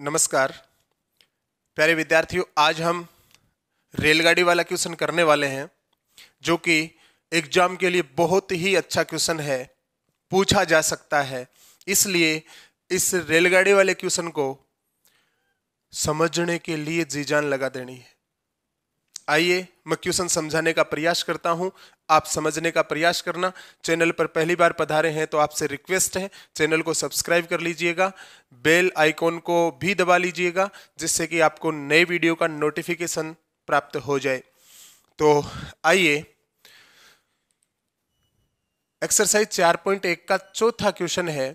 नमस्कार प्यारे विद्यार्थियों आज हम रेलगाड़ी वाला क्वेश्चन करने वाले हैं जो कि एग्जाम के लिए बहुत ही अच्छा क्वेश्चन है पूछा जा सकता है इसलिए इस रेलगाड़ी वाले क्वेश्चन को समझने के लिए जी जान लगा देनी है आइए मैं क्वेश्चन समझाने का प्रयास करता हूं आप समझने का प्रयास करना चैनल पर पहली बार पधारे हैं तो आपसे रिक्वेस्ट है चैनल को सब्सक्राइब कर लीजिएगा बेल आइकॉन को भी दबा लीजिएगा जिससे कि आपको नए वीडियो का नोटिफिकेशन प्राप्त हो जाए तो आइए एक्सरसाइज 4.1 का चौथा क्वेश्चन है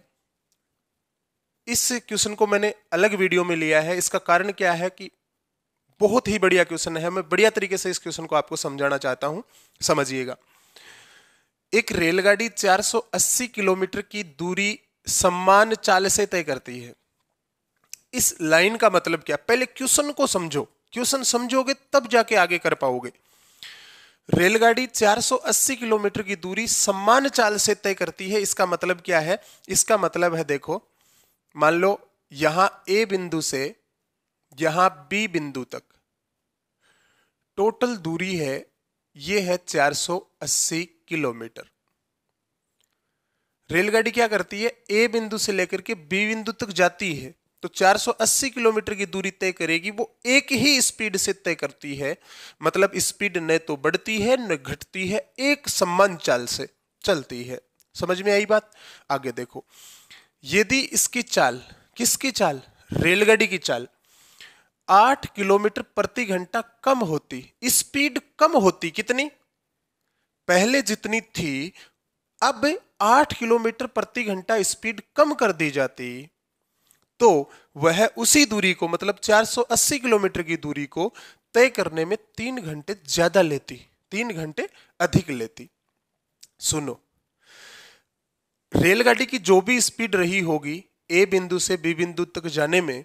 इस क्वेश्चन को मैंने अलग वीडियो में लिया है इसका कारण क्या है कि बहुत ही बढ़िया क्वेश्चन है मैं बढ़िया तरीके से इस क्वेश्चन को आपको समझाना चाहता हूं समझिएगा एक रेलगाड़ी 480 किलोमीटर की दूरी सम्मान चाल से तय करती है इस लाइन का मतलब क्या पहले क्वेश्चन को समझो क्वेश्चन समझोगे तब जाके आगे कर पाओगे रेलगाड़ी 480 किलोमीटर की दूरी सम्मान चाल से तय करती है इसका मतलब क्या है इसका मतलब है देखो मान लो यहां ए बिंदु से यहां बी बिंदु तक टोटल दूरी है यह है 480 किलोमीटर रेलगाड़ी क्या करती है ए बिंदु से लेकर के बी बिंदु तक जाती है तो 480 किलोमीटर की दूरी तय करेगी वो एक ही स्पीड से तय करती है मतलब स्पीड न तो बढ़ती है न घटती है एक सम्मान चाल से चलती है समझ में आई बात आगे देखो यदि इसकी चाल किसकी चाल रेलगाड़ी की चाल आठ किलोमीटर प्रति घंटा कम होती स्पीड कम होती कितनी पहले जितनी थी अब आठ किलोमीटर प्रति घंटा स्पीड कम कर दी जाती तो वह उसी दूरी को मतलब 480 किलोमीटर की दूरी को तय करने में तीन घंटे ज्यादा लेती तीन घंटे अधिक लेती सुनो रेलगाड़ी की जो भी स्पीड रही होगी ए बिंदु से बी बिंदु तक जाने में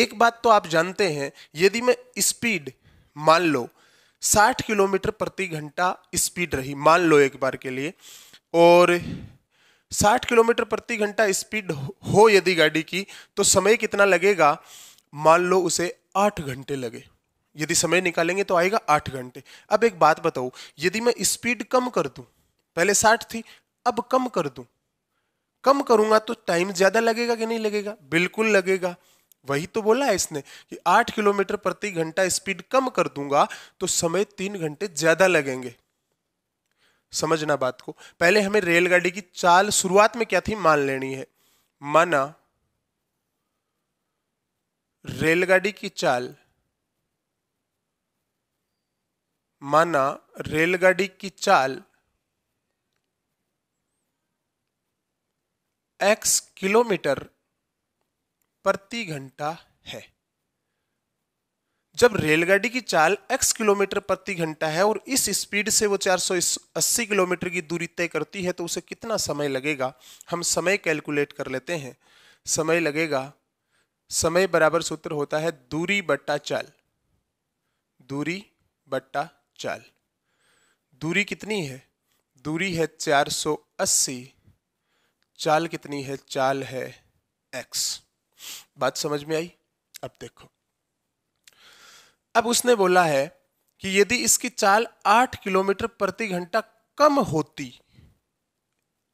एक बात तो आप जानते हैं यदि मैं स्पीड मान लो 60 किलोमीटर प्रति घंटा स्पीड रही मान लो एक बार के लिए और 60 किलोमीटर प्रति घंटा स्पीड हो यदि गाड़ी की तो समय कितना लगेगा मान लो उसे आठ घंटे लगे यदि समय निकालेंगे तो आएगा आठ घंटे अब एक बात बताओ यदि मैं स्पीड कम कर दूं पहले साठ थी अब कम कर दूं कम करूंगा तो टाइम ज़्यादा लगेगा कि नहीं लगेगा बिल्कुल लगेगा वही तो बोला है इसने कि आठ किलोमीटर प्रति घंटा स्पीड कम कर दूंगा तो समय तीन घंटे ज्यादा लगेंगे समझना बात को पहले हमें रेलगाड़ी की चाल शुरुआत में क्या थी मान लेनी है माना रेलगाड़ी की चाल माना रेलगाड़ी की चाल एक्स किलोमीटर प्रति घंटा है जब रेलगाड़ी की चाल x किलोमीटर प्रति घंटा है और इस स्पीड से वो 480 किलोमीटर की दूरी तय करती है तो उसे कितना समय लगेगा हम समय कैलकुलेट कर लेते हैं समय लगेगा समय बराबर सूत्र होता है दूरी बट्टा चाल दूरी बट्टा चाल दूरी कितनी है दूरी है 480 चाल कितनी है चाल है x बात समझ में आई अब देखो अब उसने बोला है कि यदि इसकी चाल आठ किलोमीटर प्रति घंटा कम होती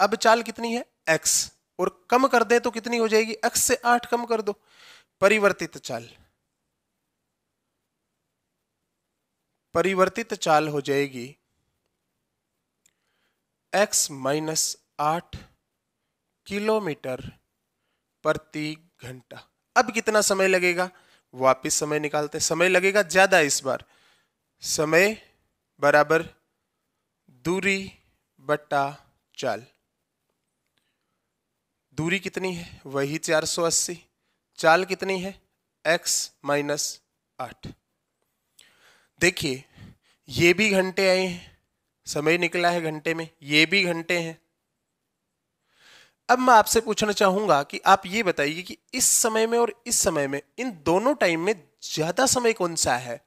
अब चाल कितनी है एक्स और कम कर दे तो कितनी हो जाएगी एक्स से आठ कम कर दो परिवर्तित चाल परिवर्तित चाल हो जाएगी एक्स माइनस आठ किलोमीटर प्रति घंटा अब कितना समय लगेगा वापिस समय निकालते समय लगेगा ज्यादा इस बार समय बराबर दूरी बट्टा चाल दूरी कितनी है वही 480 चाल कितनी है x माइनस आठ देखिए ये भी घंटे आए हैं समय निकला है घंटे में ये भी घंटे हैं अब मैं आपसे पूछना चाहूंगा कि आप ये बताइए कि इस समय में और इस समय में इन दोनों टाइम में ज्यादा समय कौन सा है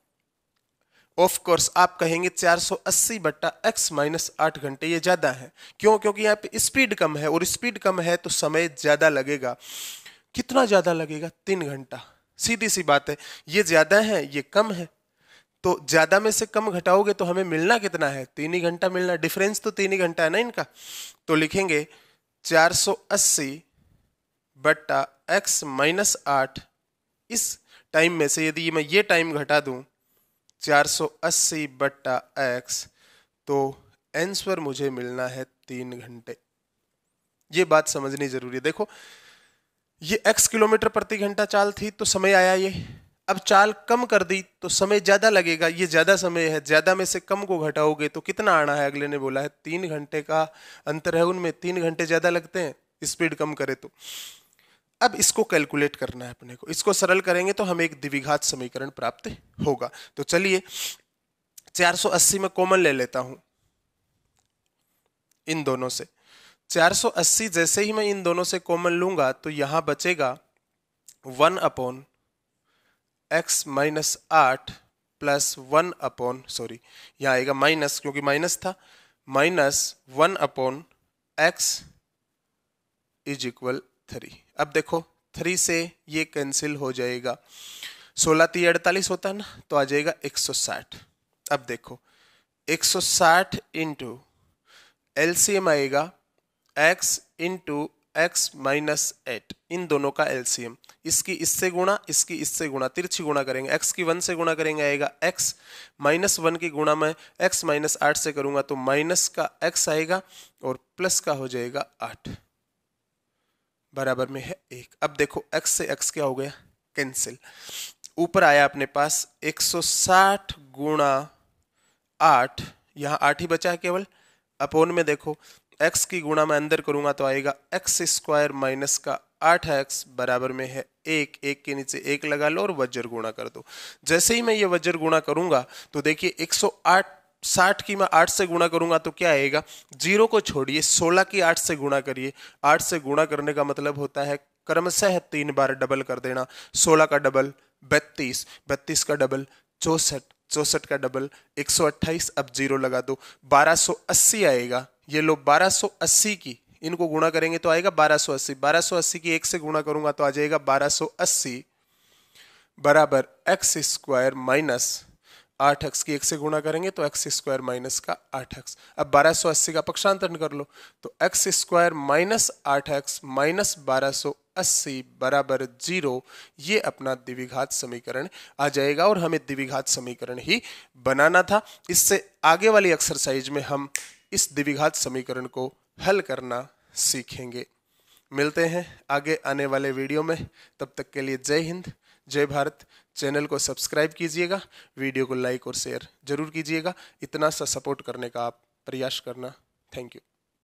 ऑफ कोर्स आप कहेंगे 480 बट्टा एक्स माइनस आठ घंटे ये ज़्यादा है क्यों क्योंकि यहाँ पे स्पीड कम है और स्पीड कम है तो समय ज़्यादा लगेगा कितना ज़्यादा लगेगा तीन घंटा सीधी सी बात है ये ज़्यादा है ये कम है तो ज़्यादा में से कम घटाओगे तो हमें मिलना कितना है तीन ही घंटा मिलना डिफरेंस तो तीन ही घंटा है ना इनका तो लिखेंगे चार सौ अस्सी बट्टा एक्स माइनस आठ इस टाइम में से यदि मैं ये टाइम घटा दूं चार सौ अस्सी बट्टा एक्स तो आंसर मुझे मिलना है तीन घंटे ये बात समझनी जरूरी है देखो ये एक्स किलोमीटर प्रति घंटा चाल थी तो समय आया ये अब चाल कम कर दी तो समय ज़्यादा लगेगा ये ज़्यादा समय है ज़्यादा में से कम को घटाओगे तो कितना आना है अगले ने बोला है तीन घंटे का अंतर है उनमें तीन घंटे ज़्यादा लगते हैं स्पीड कम करे तो अब इसको कैलकुलेट करना है अपने को इसको सरल करेंगे तो हमें एक द्विघात समीकरण प्राप्त होगा तो चलिए 480 में कॉमन ले लेता हूं इन दोनों से 480 जैसे ही मैं इन दोनों से कॉमन लूंगा तो यहां बचेगा वन अपॉन एक्स माइनस आठ प्लस वन अपॉन सॉरी यहाँ आएगा माइनस क्योंकि माइनस था minus one upon x is equal three अब देखो थ्री से ये कैंसिल हो जाएगा सोलह ती अड़तालीस होता है ना तो आ जाएगा एक सौ साठ अब देखो एक सौ साठ इंटू एल आएगा x into x minus eight इन दोनों का एलसीएम इसकी इससे गुणा इसकी इससे गुणा तिरछी गुणा करेंगे एक्स की वन से गुणा करेंगे आएगा एक्स माइनस वन की गुणा मैं एक्स माइनस आठ से करूंगा तो माइनस का एक्स आएगा और प्लस का हो जाएगा आठ बराबर में है एक अब देखो एक्स से एक्स क्या हो गया कैंसिल ऊपर आया अपने पास 160 गुणा आठ यहां आठ ही बचा केवल अपोन में देखो एक्स की गुणा मैं अंदर करूंगा तो आएगा एक्स स्क्वायर माइनस का आठ एक्स बराबर में है एक एक के नीचे एक लगा लो और वज्र गुणा कर दो जैसे ही मैं ये वज्र गुणा करूंगा तो देखिए एक सौ आठ साठ की मैं आठ से गुणा करूंगा तो क्या आएगा जीरो को छोड़िए सोलह की आठ से गुणा करिए आठ से गुणा करने का मतलब होता है क्रमशः तीन बार डबल कर देना सोलह का डबल बत्तीस बत्तीस का डबल चौसठ चौसठ का डबल एक सौ अट्ठाईस अब जीरो लगा दो बारह सौ अस्सी आएगा ये लो 1280 की इनको गुणा करेंगे तो आएगा 1280 1280 की एक से गुणा करूंगा तो आ जाएगा 1280 बराबर एक्स स्क्वायर माइनस आठ एक्स की एक से गुणा करेंगे तो एक्स स्क्वायर माइनस का आठ एक्स अब 1280 का पक्षांतरण कर लो तो एक्स स्क्वायर माइनस आठ एक्स माइनस बारह अस्सी बराबर जीरो ये अपना द्विघात समीकरण आ जाएगा और हमें द्विघात समीकरण ही बनाना था इससे आगे वाली एक्सरसाइज में हम इस द्विघात समीकरण को हल करना सीखेंगे मिलते हैं आगे आने वाले वीडियो में तब तक के लिए जय हिंद जय भारत चैनल को सब्सक्राइब कीजिएगा वीडियो को लाइक और शेयर जरूर कीजिएगा इतना सा सपोर्ट करने का आप प्रयास करना थैंक यू